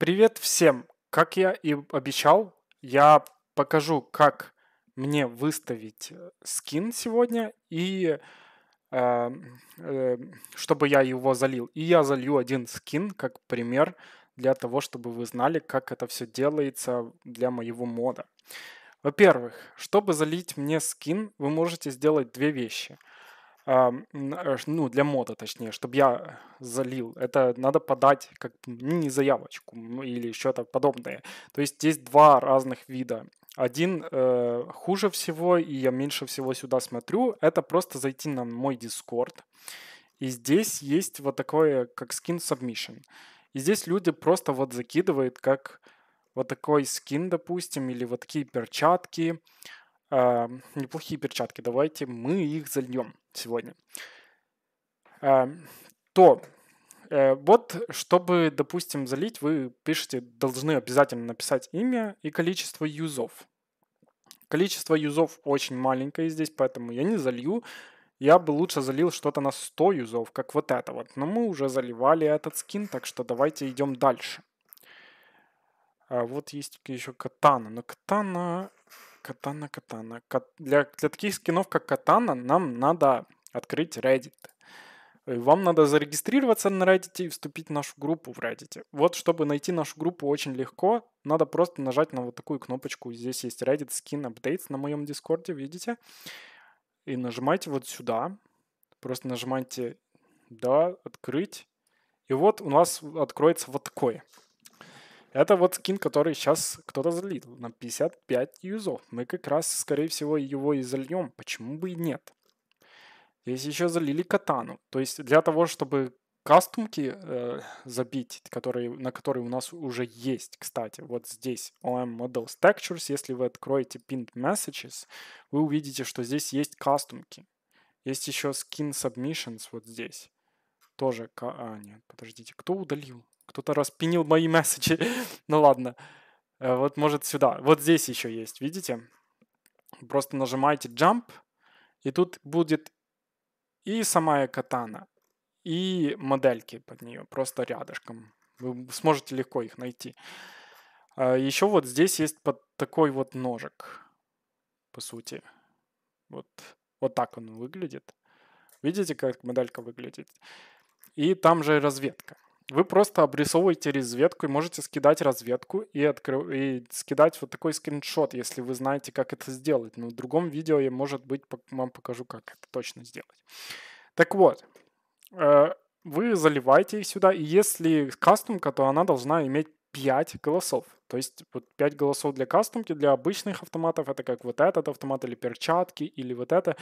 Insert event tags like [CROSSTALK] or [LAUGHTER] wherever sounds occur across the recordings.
Привет всем! Как я и обещал, я покажу, как мне выставить э, скин сегодня, и э, э, чтобы я его залил. И я залью один скин как пример для того, чтобы вы знали, как это все делается для моего мода. Во-первых, чтобы залить мне скин, вы можете сделать две вещи – а, э, ну, для мода, точнее, чтобы я залил, это надо подать как ну, не заявочку или что-то подобное. То есть здесь два разных вида. Один э, хуже всего, и я меньше всего сюда смотрю, это просто зайти на мой Discord. И здесь есть вот такое, как skin submission. И здесь люди просто вот закидывают, как вот такой скин, допустим, или вот такие перчатки, э, неплохие перчатки. Давайте мы их зальем сегодня. Эм, то э, вот, чтобы, допустим, залить, вы пишете, должны обязательно написать имя и количество юзов. Количество юзов очень маленькое здесь, поэтому я не залью. Я бы лучше залил что-то на 100 юзов, как вот это вот. Но мы уже заливали этот скин, так что давайте идем дальше. А вот есть еще катана. Но катана Катана, катана. Для, для таких скинов, как катана, нам надо открыть Reddit. Э, вам надо зарегистрироваться на Reddit и вступить в нашу группу в Reddit. Вот, чтобы найти нашу группу очень легко, надо просто нажать на вот такую кнопочку. Здесь есть Reddit Skin Updates на моем Дискорде, видите? И нажимайте вот сюда. Просто нажимайте «Да», «Открыть». И вот у нас откроется вот такое. Это вот скин, который сейчас кто-то залил на 55 юзов. Мы как раз, скорее всего, его и зальем. Почему бы и нет? Здесь еще залили катану. То есть для того, чтобы кастумки э, забить, которые, на которые у нас уже есть, кстати, вот здесь OM Models Textures, если вы откроете Pinned Messages, вы увидите, что здесь есть кастумки. Есть еще Skin Submissions вот здесь. Тоже... А, нет, подождите, кто удалил? кто-то распинил мои [LAUGHS] месседжи. ну ладно. Э, вот может сюда. Вот здесь еще есть, видите? Просто нажимаете Jump, и тут будет и самая катана, и модельки под нее, просто рядышком. Вы сможете легко их найти. А еще вот здесь есть под такой вот ножик, по сути. Вот, вот так он выглядит. Видите, как моделька выглядит? И там же разведка. Вы просто обрисовываете разведку и можете скидать разведку и, откры... и скидать вот такой скриншот, если вы знаете, как это сделать. Но в другом видео я, может быть, вам покажу, как это точно сделать. Так вот, э, вы заливаете сюда, и если кастомка, то она должна иметь 5 голосов. То есть вот 5 голосов для кастомки, для обычных автоматов, это как вот этот автомат или перчатки, или вот это.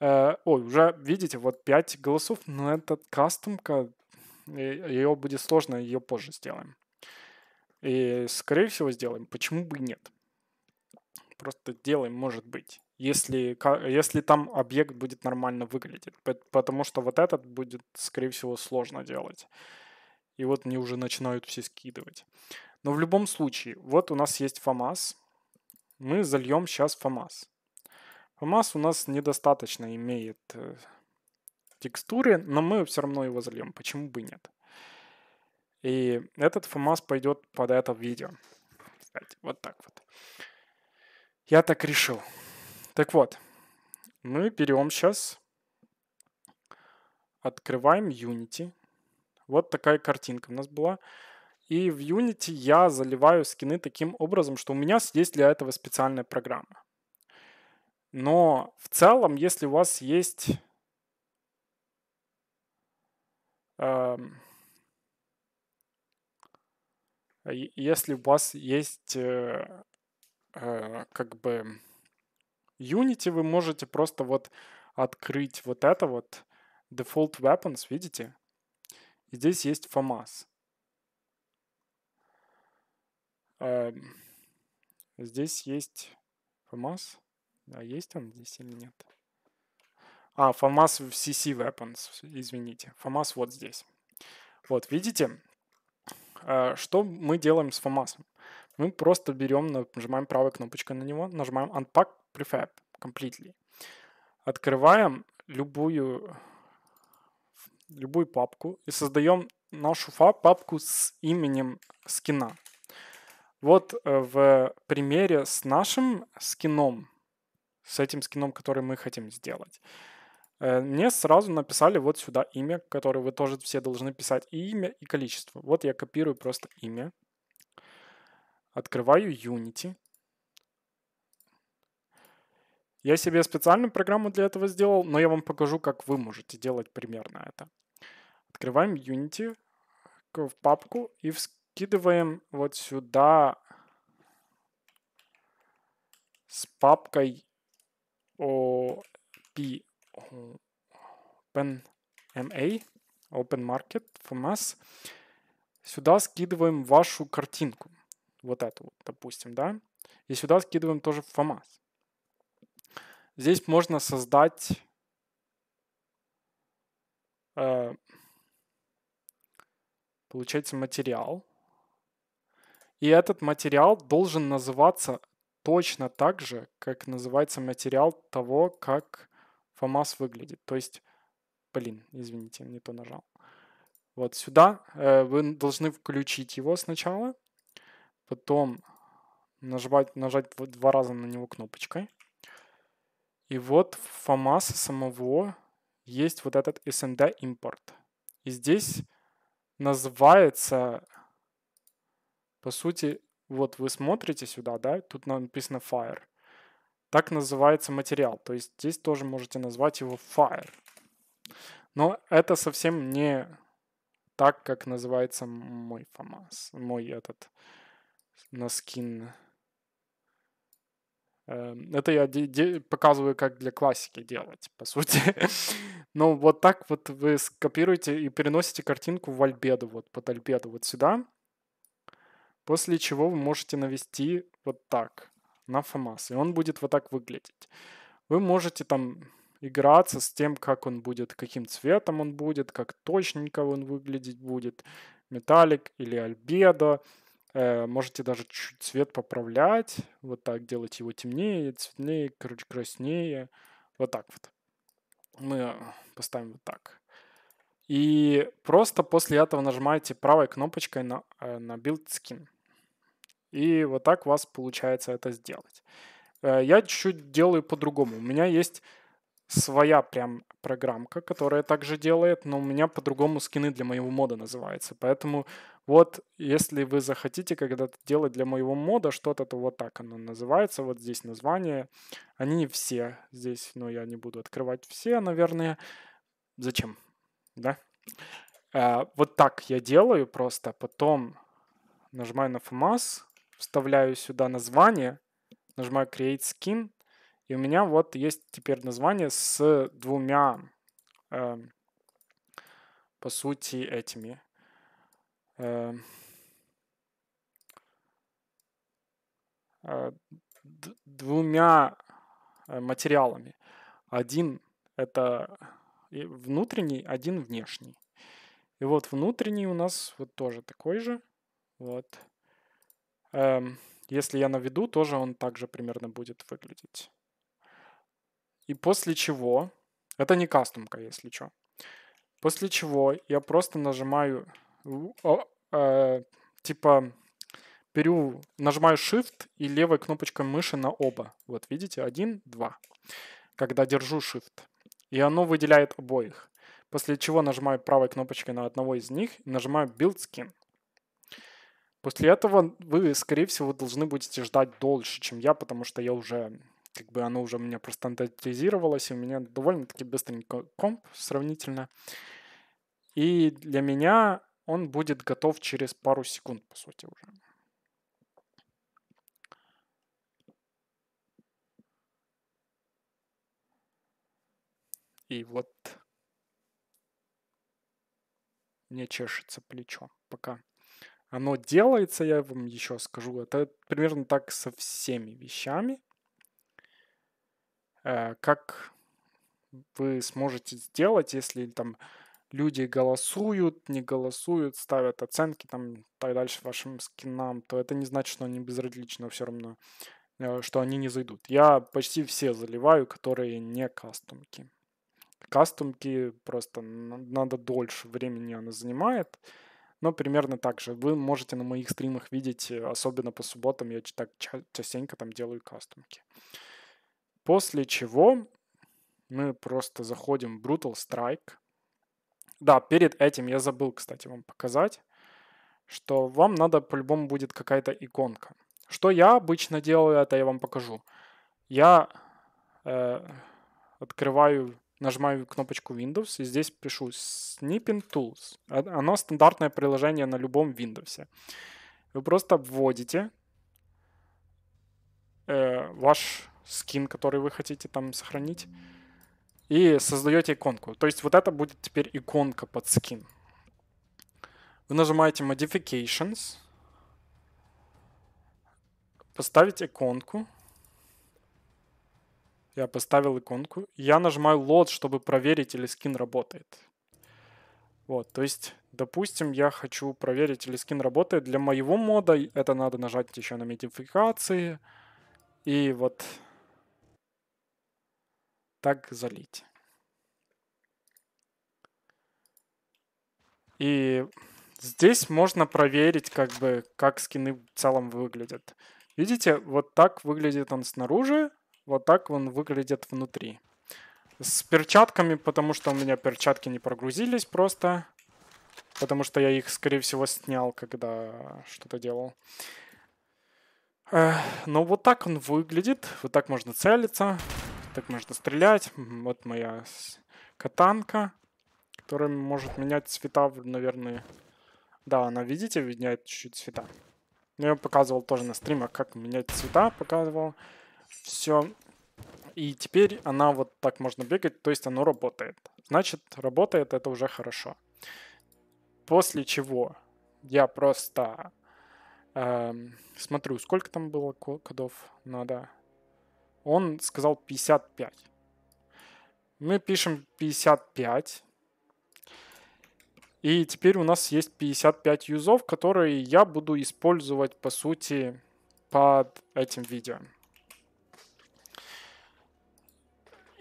Э, ой, уже видите, вот 5 голосов, но эта кастомка ее будет сложно, ее позже сделаем. И, скорее всего, сделаем. Почему бы нет? Просто делаем, может быть. Если, если там объект будет нормально выглядеть. Потому что вот этот будет, скорее всего, сложно делать. И вот мне уже начинают все скидывать. Но в любом случае, вот у нас есть FAMAS. Мы зальем сейчас FAMAS. FAMAS у нас недостаточно имеет э, текстуры, но мы все равно его зальем. Почему бы нет? И этот FMAS пойдет под это видео. Кстати, вот так вот. Я так решил. Так вот, мы берем сейчас, открываем Unity. Вот такая картинка у нас была. И в Unity я заливаю скины таким образом, что у меня есть для этого специальная программа. Но в целом, если у вас есть а если у вас есть э, э, как бы Unity, вы можете просто вот открыть вот это вот Default Weapons, видите? И здесь есть FAMAS. Здесь есть FAMAS. Да, есть он здесь или нет? А, FAMAS в CC Weapons, извините. FAMAS вот здесь. Вот, видите, э, что мы делаем с FAMAS? Мы просто берем, нажимаем правой кнопочкой на него, нажимаем Unpack Prefab Completely. Открываем любую, любую папку и создаем нашу папку с именем скина. Вот э, в примере с нашим скином, с этим скином, который мы хотим сделать, Э, мне сразу написали вот сюда имя, которое вы тоже все должны писать. И имя, и количество. Вот я копирую просто имя. Открываю Unity. Я себе специальную программу для этого сделал, но я вам покажу, как вы можете делать примерно это. Открываем Unity в папку и вскидываем вот сюда с папкой OP OpenMA, Open Market, FMS. Сюда скидываем вашу картинку. Вот эту вот, допустим, да? И сюда скидываем тоже FAMAS. Здесь можно создать... Э, получается материал. И этот материал должен называться точно так же, как называется материал того, как FAMAS выглядит. То есть, блин, извините, не то нажал. Вот сюда э, вы должны включить его сначала, потом нажать, нажать два раза на него кнопочкой. И вот в FAMAS самого есть вот этот SMD импорт. И здесь называется, по сути, вот вы смотрите сюда, да, тут написано Fire. Так называется материал. То есть здесь тоже можете назвать его fire. Но это совсем не так, как называется мой FAMAS, мой этот наскин. Эм, это я показываю, как для классики делать, по сути. [LAUGHS] Но вот так вот вы скопируете и переносите картинку в альбеду, вот под альбеду, вот сюда. После чего вы можете навести вот так на FAMAS, и он будет вот так выглядеть. Вы можете там играться с тем, как он будет, каким цветом он будет, как точненько он выглядеть будет, металлик или альбедо. Э, можете даже чуть цвет поправлять, вот так делать его темнее, цветнее, короче, краснее. Вот так вот. Мы поставим вот так. И просто после этого нажимаете правой кнопочкой на, э, на Build Skin. И вот так у вас получается это сделать. Э, я чуть-чуть делаю по-другому. У меня есть своя прям программка, которая также делает, но у меня по-другому скины для моего мода называется. Поэтому вот если вы захотите когда-то делать для моего мода что-то, то вот так оно называется. Вот здесь название. Они не все здесь, но я не буду открывать все, наверное. Зачем? Да? Э, вот так я делаю просто. Потом нажимаю на FMAS, вставляю сюда название, нажимаю Create Skin, и у меня вот есть теперь название с двумя, э, по сути, этими. Эм, э, двумя э, материалами. Один это э, внутренний, один внешний. И вот внутренний у нас вот тоже такой же. Вот. Эм, если я наведу, тоже он также примерно будет выглядеть. И после чего, это не кастомка, если что. После чего я просто нажимаю, э, типа, беру, нажимаю Shift и левой кнопочкой мыши на оба. Вот видите, один, два. Когда держу Shift. И оно выделяет обоих. После чего нажимаю правой кнопочкой на одного из них и нажимаю Build Skin. После этого вы, скорее всего, должны будете ждать дольше, чем я, потому что я уже, как бы оно уже у меня просто и у меня довольно-таки быстренько комп сравнительно. И для меня он будет готов через пару секунд, по сути, уже. И вот мне чешется плечо. Пока оно делается, я вам еще скажу, это примерно так со всеми вещами. Э, как вы сможете сделать, если там люди голосуют, не голосуют, ставят оценки там так дальше вашим скинам, то это не значит, что они безразличны, все равно, э, что они не зайдут. Я почти все заливаю, которые не кастомки. Кастомки просто надо дольше времени она занимает, но примерно так же. Вы можете на моих стримах видеть, э, особенно по субботам, я так частенько там делаю кастомки. После чего мы просто заходим в Brutal Strike. Да, перед этим я забыл, кстати, вам показать, что вам надо по-любому будет какая-то иконка. Что я обычно делаю, это я вам покажу. Я э, открываю нажимаю кнопочку Windows, и здесь пишу Snipping Tools. А, оно стандартное приложение на любом Windows. Вы просто вводите э, ваш скин, который вы хотите там сохранить, и создаете иконку. То есть вот это будет теперь иконка под скин. Вы нажимаете Modifications, поставить иконку, я поставил иконку. Я нажимаю лот, чтобы проверить, или скин работает. Вот, то есть, допустим, я хочу проверить, или скин работает. Для моего мода это надо нажать еще на модификации. И вот так залить. И здесь можно проверить, как бы, как скины в целом выглядят. Видите, вот так выглядит он снаружи. Вот так он выглядит внутри. С перчатками, потому что у меня перчатки не прогрузились просто. Потому что я их, скорее всего, снял, когда что-то делал. Но ну вот так он выглядит. Вот так можно целиться. Так можно стрелять. Вот моя катанка, которая может менять цвета, наверное. Да, она, видите, меняет чуть-чуть цвета. Но я показывал тоже на стримах, как менять цвета, показывал все. И теперь она вот так можно бегать, то есть оно работает. Значит, работает, это уже хорошо. После чего я просто эм, смотрю, сколько там было кодов надо. Он сказал 55. Мы пишем 55. И теперь у нас есть 55 юзов, которые я буду использовать, по сути, под этим видео.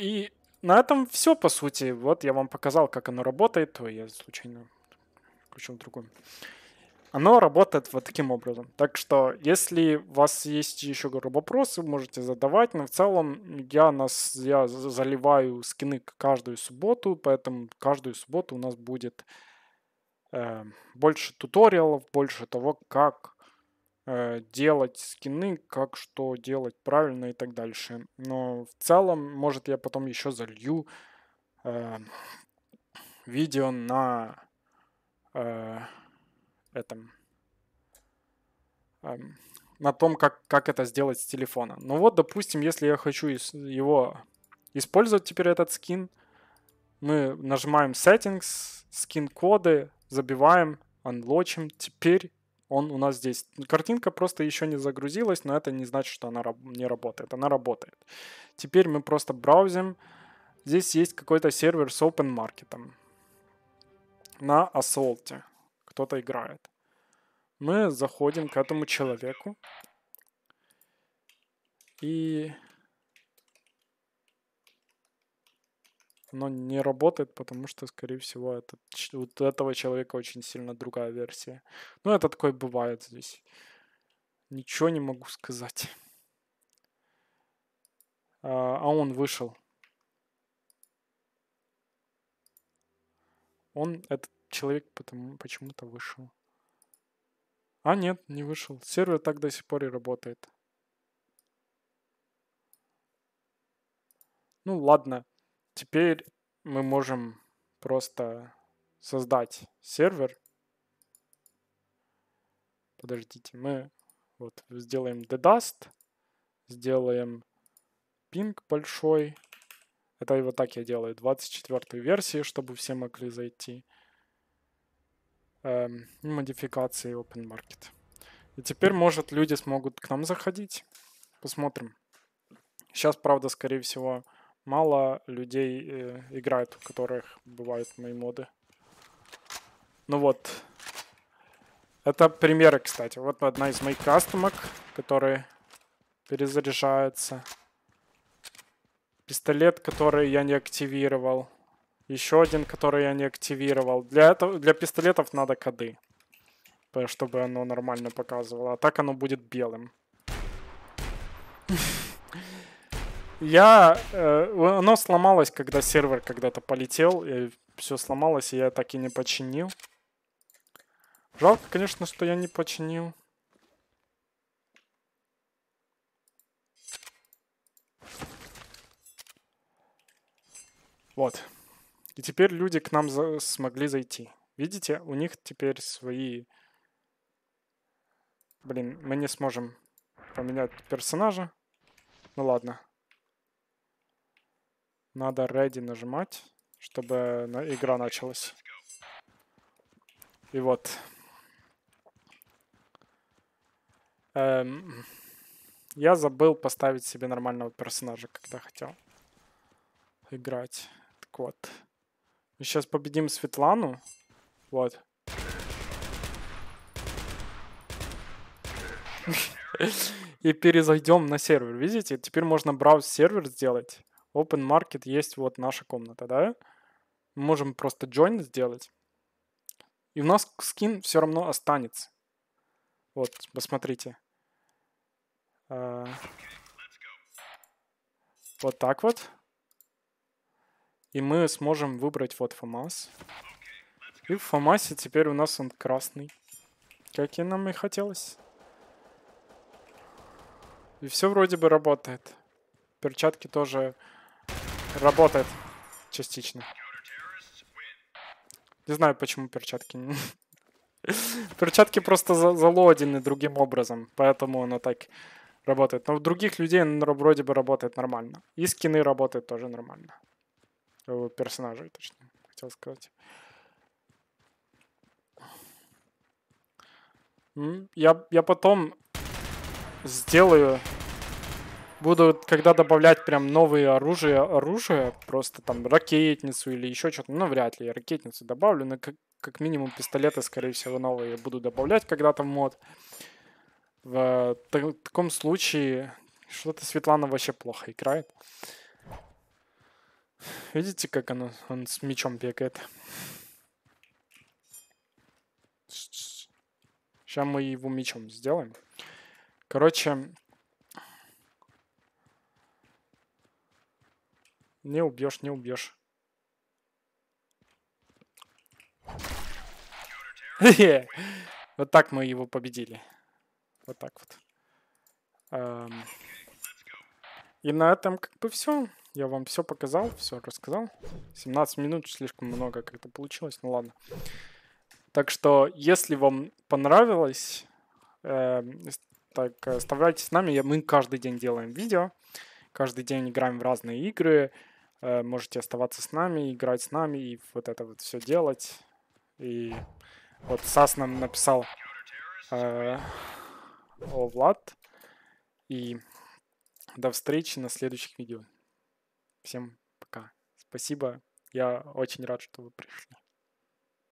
И на этом все, по сути. Вот я вам показал, как оно работает. То я случайно включил другую. Оно работает вот таким образом. Так что, если у вас есть еще вопросы, можете задавать. Но в целом я, нас, я заливаю скины каждую субботу, поэтому каждую субботу у нас будет э, больше туториалов, больше того, как Э, делать скины, как что делать правильно и так дальше. Но в целом, может, я потом еще залью э, видео на э, этом э, на том, как, как это сделать с телефона. Ну вот, допустим, если я хочу его использовать теперь этот скин, мы нажимаем Settings, скин коды, забиваем, анлочим. Теперь он у нас здесь. Картинка просто еще не загрузилась, но это не значит, что она не работает. Она работает. Теперь мы просто браузим. Здесь есть какой-то сервер с open market. На ассолте кто-то играет. Мы заходим к этому человеку. И оно не работает, потому что, скорее всего, это, у этого человека очень сильно другая версия. Ну, это такое бывает здесь. Ничего не могу сказать. А, а он вышел. Он, этот человек, потому, почему-то вышел. А нет, не вышел. Сервер так до сих пор и работает. Ну ладно, Теперь мы можем просто создать сервер. Подождите, мы вот сделаем dedust, сделаем ping большой. Это вот так я делаю, 24 версии, чтобы все могли зайти. Эм, модификации Open Market. И теперь, может, люди смогут к нам заходить. Посмотрим. Сейчас, правда, скорее всего, мало людей э, играет, у которых бывают мои моды. Ну вот. Это примеры, кстати. Вот одна из моих кастомок, которые перезаряжаются. Пистолет, который я не активировал. Еще один, который я не активировал. Для, этого, для пистолетов надо коды, чтобы оно нормально показывало. А так оно будет белым. Я, э, оно сломалось, когда сервер когда-то полетел, и все сломалось, и я так и не починил. Жалко, конечно, что я не починил. Вот. И теперь люди к нам за смогли зайти. Видите, у них теперь свои... Блин, мы не сможем поменять персонажа. Ну ладно. Надо ready нажимать, чтобы э, игра началась. И вот. Эм, я забыл поставить себе нормального персонажа, когда хотел играть. Так вот. Мы сейчас победим Светлану. Вот. [LAUGHS] И перезайдем на сервер. Видите, теперь можно браузер сервер сделать. Open Market есть вот наша комната, да? Мы можем просто join сделать. И у нас скин все равно останется. Вот, посмотрите. А. Вот так вот. И мы сможем выбрать вот FAMAS. И в FAMAS теперь у нас он красный. Как и нам и хотелось. И все вроде бы работает. Перчатки тоже Работает. Частично. Не знаю, почему перчатки [LAUGHS] Перчатки просто за залодены другим образом, поэтому оно так работает. Но у других людей оно вроде бы работает нормально. И скины работают тоже нормально. У персонажей, точнее, хотел сказать. Я, я потом сделаю буду, когда добавлять прям новые оружия, оружие, просто там ракетницу или еще что-то, ну, вряд ли я ракетницу добавлю, но как, как минимум пистолеты, скорее всего, новые буду добавлять когда-то в мод. В, э, в таком случае что-то Светлана вообще плохо играет. Видите, как оно, он с мечом бегает? Сейчас мы его мечом сделаем. Короче, Не убьешь, не убьешь. [LAUGHS] вот так мы его победили. Вот так вот. Эм, и на этом как бы все. Я вам все показал, все рассказал. 17 минут слишком много как-то получилось, ну ладно. Так что, если вам понравилось, э, так оставайтесь с нами. Мы каждый день делаем видео, каждый день играем в разные игры. Э, можете оставаться с нами, играть с нами и вот это вот все делать. И вот Сас нам написал э, о Влад. И до встречи на следующих видео. Всем пока. Спасибо. Я очень рад, что вы пришли.